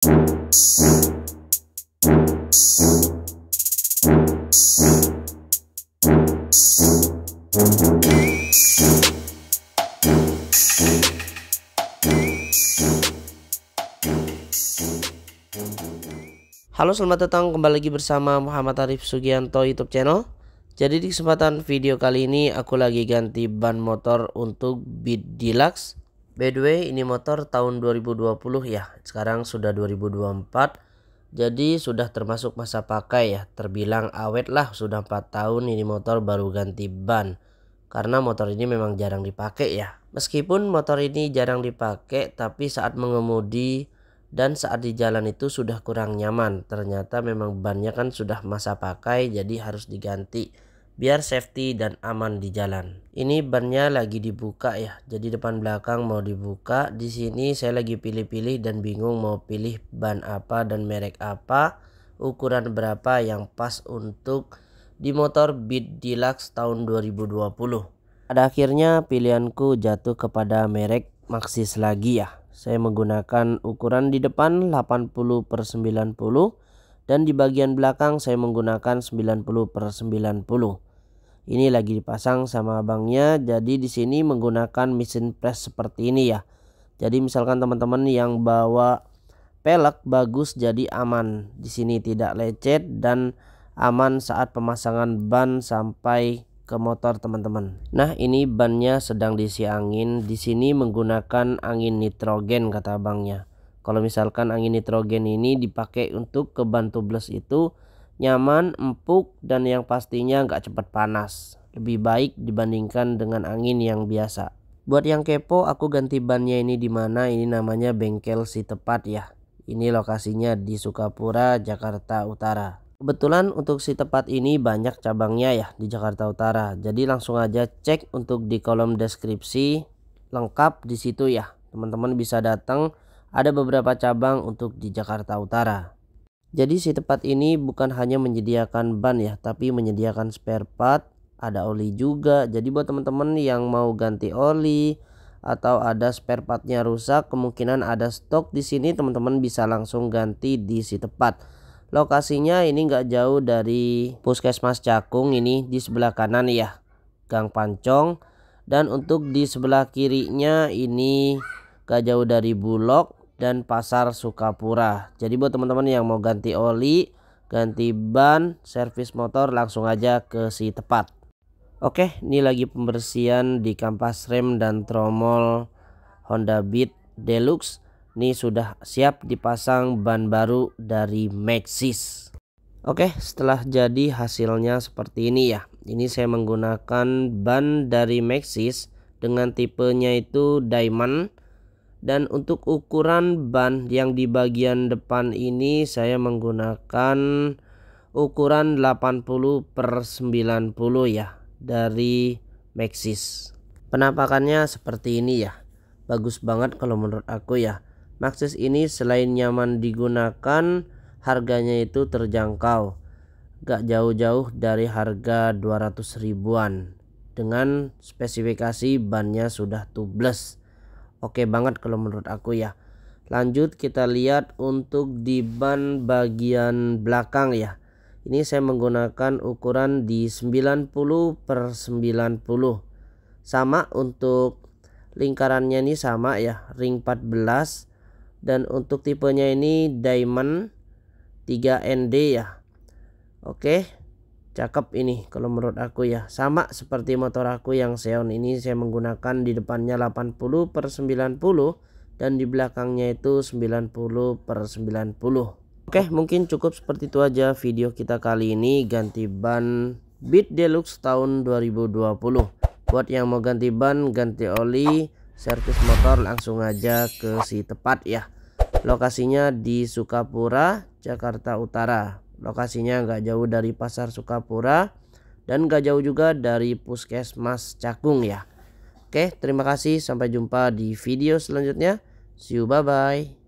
Halo selamat datang kembali lagi bersama Muhammad Arif Sugianto YouTube channel Jadi di kesempatan video kali ini aku lagi ganti ban motor untuk Beat Deluxe By the way, ini motor tahun 2020 ya. Sekarang sudah 2024. Jadi sudah termasuk masa pakai ya. Terbilang awet lah, sudah 4 tahun ini motor baru ganti ban. Karena motor ini memang jarang dipakai ya. Meskipun motor ini jarang dipakai, tapi saat mengemudi dan saat di jalan itu sudah kurang nyaman. Ternyata memang bannya kan sudah masa pakai jadi harus diganti biar safety dan aman di jalan. Ini bannya lagi dibuka ya. Jadi depan belakang mau dibuka. Di sini saya lagi pilih-pilih dan bingung mau pilih ban apa dan merek apa, ukuran berapa yang pas untuk di motor Beat Deluxe tahun 2020. Pada akhirnya pilihanku jatuh kepada merek Maxis lagi ya. Saya menggunakan ukuran di depan 80 per 90 dan di bagian belakang saya menggunakan 90 per 90 ini lagi dipasang sama abangnya jadi di sini menggunakan mesin press seperti ini ya jadi misalkan teman-teman yang bawa pelek bagus jadi aman di sini tidak lecet dan aman saat pemasangan ban sampai ke motor teman-teman nah ini bannya sedang diisi angin di sini menggunakan angin nitrogen kata abangnya kalau misalkan angin nitrogen ini dipakai untuk ke ban tubeless itu nyaman, empuk, dan yang pastinya nggak cepat panas. Lebih baik dibandingkan dengan angin yang biasa. Buat yang kepo, aku ganti bannya ini di mana? Ini namanya bengkel si tepat ya. Ini lokasinya di Sukapura, Jakarta Utara. Kebetulan untuk si tepat ini banyak cabangnya ya di Jakarta Utara. Jadi langsung aja cek untuk di kolom deskripsi lengkap di situ ya. Teman-teman bisa datang. Ada beberapa cabang untuk di Jakarta Utara. Jadi si tempat ini bukan hanya menyediakan ban ya, tapi menyediakan spare part, ada oli juga. Jadi buat teman-teman yang mau ganti oli atau ada spare partnya rusak, kemungkinan ada stok di sini teman-teman bisa langsung ganti di si tempat. Lokasinya ini nggak jauh dari Puskesmas Cakung ini di sebelah kanan ya, Gang Pancong. Dan untuk di sebelah kirinya ini gak jauh dari Bulog dan pasar Sukapura. Jadi buat teman-teman yang mau ganti oli, ganti ban, servis motor langsung aja ke si tepat. Oke, ini lagi pembersihan di kampas rem dan tromol Honda Beat Deluxe. Ini sudah siap dipasang ban baru dari Maxis. Oke, setelah jadi hasilnya seperti ini ya. Ini saya menggunakan ban dari Maxis dengan tipenya itu diamond dan untuk ukuran ban yang di bagian depan ini saya menggunakan ukuran 80 per 90 ya dari Maxis penampakannya seperti ini ya bagus banget kalau menurut aku ya Maxis ini selain nyaman digunakan harganya itu terjangkau gak jauh-jauh dari harga 200 ribuan dengan spesifikasi bannya sudah tubeless oke okay banget kalau menurut aku ya lanjut kita lihat untuk di ban bagian belakang ya ini saya menggunakan ukuran di 90 per 90 sama untuk lingkarannya ini sama ya ring 14 dan untuk tipenya ini diamond 3ND ya oke cakep ini kalau menurut aku ya sama seperti motor aku yang Xeon ini saya menggunakan di depannya 80 per 90 dan di belakangnya itu 90 per 90 Oke mungkin cukup seperti itu aja video kita kali ini ganti ban Beat Deluxe tahun 2020 buat yang mau ganti ban ganti oli servis motor langsung aja ke si tepat ya lokasinya di Sukapura Jakarta Utara Lokasinya gak jauh dari Pasar Sukapura dan gak jauh juga dari Puskesmas Cakung ya. Oke, terima kasih. Sampai jumpa di video selanjutnya. See you, bye-bye.